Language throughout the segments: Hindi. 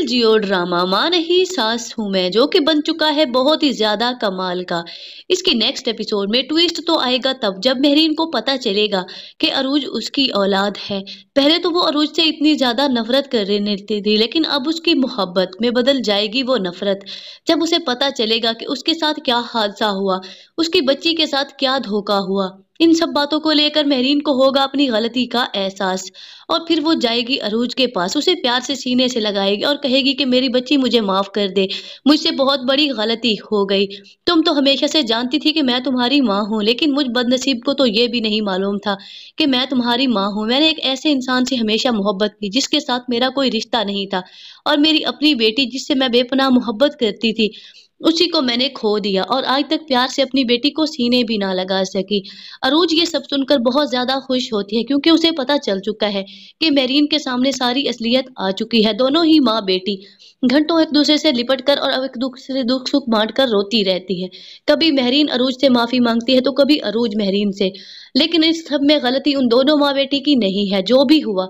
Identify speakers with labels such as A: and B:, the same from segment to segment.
A: रियल जियो ड्रामा मान ही सास हूँ मैं जो कि बन चुका है बहुत ही ज़्यादा कमाल का इसके नेक्स्ट एपिसोड में ट्विस्ट तो आएगा तब जब मेहरीन को पता चलेगा कि अरूज उसकी औलाद है पहले तो वो अरूज से इतनी ज़्यादा नफरत कर रहती थी लेकिन अब उसकी मोहब्बत में बदल जाएगी वो नफरत जब उसे पता चलेगा कि उसके साथ क्या हादसा हुआ उसकी बच्ची के साथ क्या धोखा हुआ इन सब बातों को लेकर महरीन को होगा अपनी गलती का एहसास और फिर वो जाएगी अरूज के पास उसे प्यार से सीने से लगाएगी और कहेगी कि मेरी बच्ची मुझे माफ़ कर दे मुझसे बहुत बड़ी गलती हो गई तुम तो हमेशा से जानती थी कि मैं तुम्हारी माँ हूँ लेकिन मुझ बदनसीब को तो ये भी नहीं मालूम था कि मैं तुम्हारी माँ हूँ मैंने एक ऐसे इंसान से हमेशा मोहब्बत की जिसके साथ मेरा कोई रिश्ता नहीं था और मेरी अपनी बेटी जिससे मैं बेपनाह मोहब्बत करती थी उसी को मैंने खो दिया और आज तक प्यार से अपनी बेटी को सीने भी ना लगा सकी अरूज ये सब सुनकर बहुत ज़्यादा खुश होती है क्योंकि उसे पता चल चुका है कि मेरीन के सामने सारी असलियत आ चुकी है दोनों ही माँ बेटी घंटों एक दूसरे से लिपट कर और एक दूसरे दुख सुख बांट कर रोती रहती है कभी महरीन अरूज से माफ़ी मांगती है तो कभी अरूज महरीन से लेकिन इस सब में गलती उन दोनों माँ बेटी की नहीं है जो भी हुआ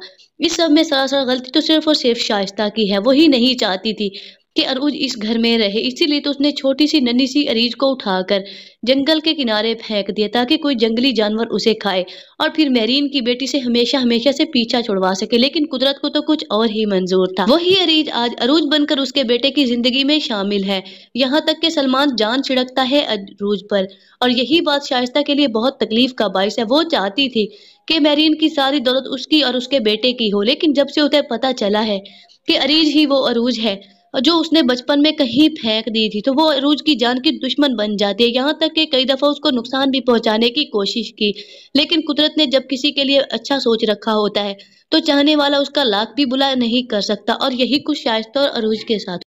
A: इस सब में सरासर गलती तो सिर्फ और सिर्फ शाइस्ता की है वही नहीं चाहती थी कि अरूज इस घर में रहे इसीलिए तो उसने छोटी सी नन्ही सी अरीज को उठाकर जंगल के किनारे फेंक दिया ताकि कोई जंगली जानवर उसे खाए और फिर मेरीन की बेटी से हमेशा हमेशा से पीछा छुड़वा सके लेकिन कुदरत को तो कुछ और ही मंजूर था वही अरीज आज अरूज बनकर उसके बेटे की जिंदगी में शामिल है यहाँ तक के सलमान जान छिड़कता है अरूज पर और यही बात शाइस्ता के लिए बहुत तकलीफ का बायस है वो चाहती थी कि मेरीन की सारी दौलत उसकी और उसके बेटे की हो लेकिन जब से उसे पता चला है कि अरीज ही वो अरूज है जो उसने बचपन में कहीं फेंक दी थी तो वो अरूज की जान की दुश्मन बन जाती है यहाँ तक कि कई दफ़ा उसको नुकसान भी पहुँचाने की कोशिश की लेकिन कुदरत ने जब किसी के लिए अच्छा सोच रखा होता है तो चाहने वाला उसका लाख भी बुला नहीं कर सकता और यही कुछ शाइस्ता तो और अरूज के साथ